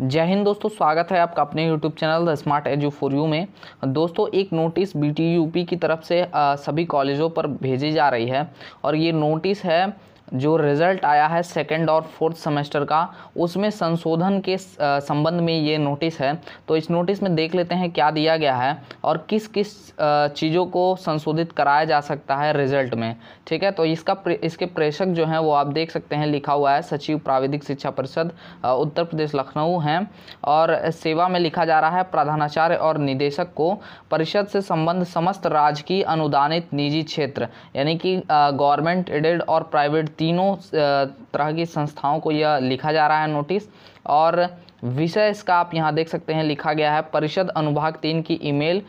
जय हिंद दोस्तों स्वागत है आपका अपने YouTube channel the smart edu for you में दोस्तों एक नोटिस बी की तरफ से आ, सभी कॉलेजों पर भेजी जा रही है और ये नोटिस है जो रिज़ल्ट आया है सेकेंड और फोर्थ सेमेस्टर का उसमें संशोधन के संबंध में ये नोटिस है तो इस नोटिस में देख लेते हैं क्या दिया गया है और किस किस चीज़ों को संशोधित कराया जा सकता है रिज़ल्ट में ठीक है तो इसका इसके प्रेषक जो हैं वो आप देख सकते हैं लिखा हुआ है सचिव प्राविधिक शिक्षा परिषद उत्तर प्रदेश लखनऊ हैं और सेवा में लिखा जा रहा है प्रधानाचार्य और निदेशक को परिषद से संबंध समस्त राजकीय अनुदानित निजी क्षेत्र यानी कि गवर्नमेंट एडेड और प्राइवेट तीनों तरह की संस्थाओं को यह लिखा जा रहा है नोटिस और विषय इसका आप यहाँ देख सकते हैं लिखा गया है परिषद अनुभाग तीन की email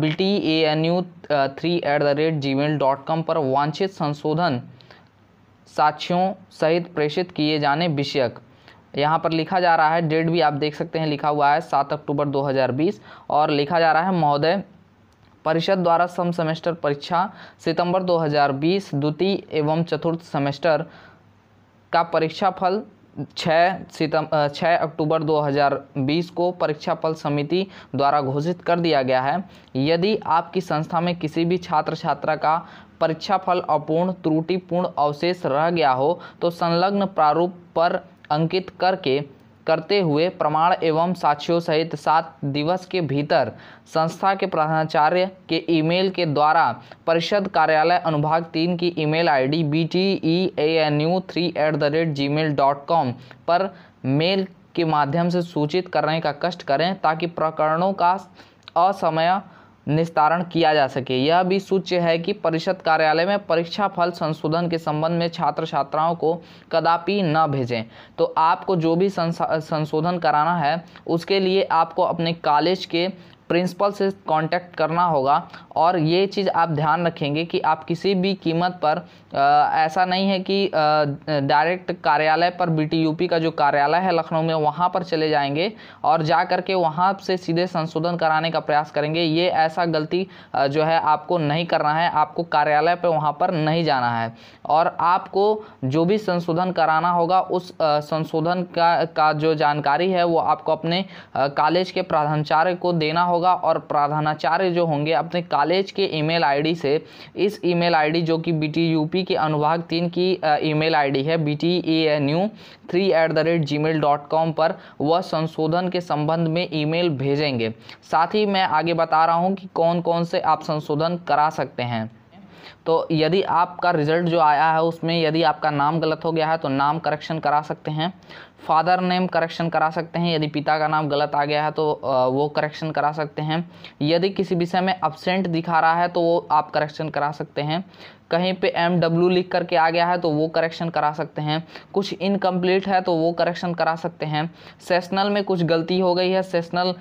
B T A N U three at the rate G mail dot com पर वांछित संशोधन साक्षियों सहित प्रेषित किए जाने विषयक यहाँ पर लिखा जा रहा है डेट भी आप देख सकते हैं लिखा हुआ है सात अक्टूबर 2020 और लिखा जा रहा है महोदय परिषद द्वारा सम सेमेस्टर परीक्षा सितंबर 2020 द्वितीय एवं चतुर्थ सेमेस्टर का परीक्षाफल छः सितम छः अक्टूबर 2020 को परीक्षा फल समिति द्वारा घोषित कर दिया गया है यदि आपकी संस्था में किसी भी छात्र छात्रा का परीक्षा फल अपूर्ण त्रुटिपूर्ण अवशेष रह गया हो तो संलग्न प्रारूप पर अंकित करके करते हुए प्रमाण एवं साक्ष्यों सहित सात दिवस के भीतर संस्था के प्रधानाचार्य के ईमेल के द्वारा परिषद कार्यालय अनुभाग तीन की email ID B T E A N U three at the rate G mail dot com पर मेल के माध्यम से सूचित करने का कष्ट करें ताकि प्रकरणों का असमय निस्तारण किया जा सके यह भी सूच्य है कि परिषद कार्यालय में परीक्षा फल संशोधन के संबंध में छात्र छात्राओं को कदापि न भेजें तो आपको जो भी संशोधन कराना है उसके लिए आपको अपने कॉलेज के प्रिंसिपल से कांटेक्ट करना होगा और ये चीज़ आप ध्यान रखेंगे कि आप किसी भी कीमत पर आ, ऐसा नहीं है कि डायरेक्ट कार्यालय पर बीटीयूपी का जो कार्यालय है लखनऊ में वहाँ पर चले जाएंगे और जा कर के वहाँ से सीधे संशोधन कराने का प्रयास करेंगे ये ऐसा गलती आ, जो है आपको नहीं करना है आपको कार्यालय पर वहाँ पर नहीं जाना है और आपको जो भी संशोधन कराना होगा उस संशोधन का का जो जानकारी है वो आपको अपने कॉलेज के प्रधानाचार्य को देना होगा और प्रधानाचार्य जो होंगे अपने कॉलेज के ईमेल आईडी से इस ईमेल आईडी जो कि यूपी के अनुभाग तीन की ईमेल आईडी है B T A N U three at the rate G mail dot com पर वह संशोधन के संबंध में ईमेल भेजेंगे साथ ही मैं आगे बता रहा हूँ कि कौन कौन से आप संशोधन करा सकते हैं तो यदि आपका रिज़ल्ट जो आया है उसमें यदि आपका नाम गलत हो गया है तो नाम करेक्शन करा सकते हैं फादर नेम करेक्शन करा सकते हैं यदि पिता का नाम गलत आ गया है तो वो करेक्शन करा सकते हैं यदि किसी विषय में अपसेंट दिखा रहा है तो वो आप करेक्शन करा सकते हैं कहीं पे एम डब्ल्यू लिख करके आ गया है तो वो करेक्शन करा सकते हैं कुछ इनकम्प्लीट है तो वो करेक्शन करा सकते हैं सेशनल में कुछ गलती हो गई है सेशनल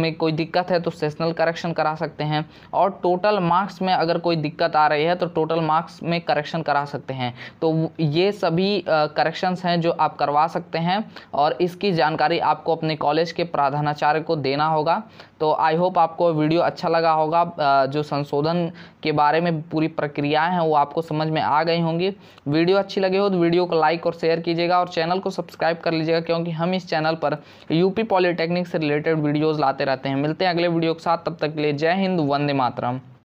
में कोई दिक्कत है तो सेशनल करेक्शन करा सकते हैं और टोटल मार्क्स में अगर कोई दिक्कत आ रही है तो टोटल मार्क्स में करेक्शन करा सकते हैं तो ये सभी करेक्शंस हैं जो आप करवा सकते हैं सकते हैं और इसकी जानकारी आपको अपने कॉलेज के प्रधानाचार्य को देना होगा तो आई होप आपको वीडियो अच्छा लगा होगा जो संशोधन के बारे में पूरी प्रक्रियाएं हैं वो आपको समझ में आ गई होंगी वीडियो अच्छी लगी हो तो वीडियो को लाइक और शेयर कीजिएगा और चैनल को सब्सक्राइब कर लीजिएगा क्योंकि हम इस चैनल पर यूपी पॉलिटेक्निक से रिलेटेड वीडियोज़ लाते रहते हैं मिलते हैं अगले वीडियो के साथ तब तक के लिए जय हिंद वंदे मातरम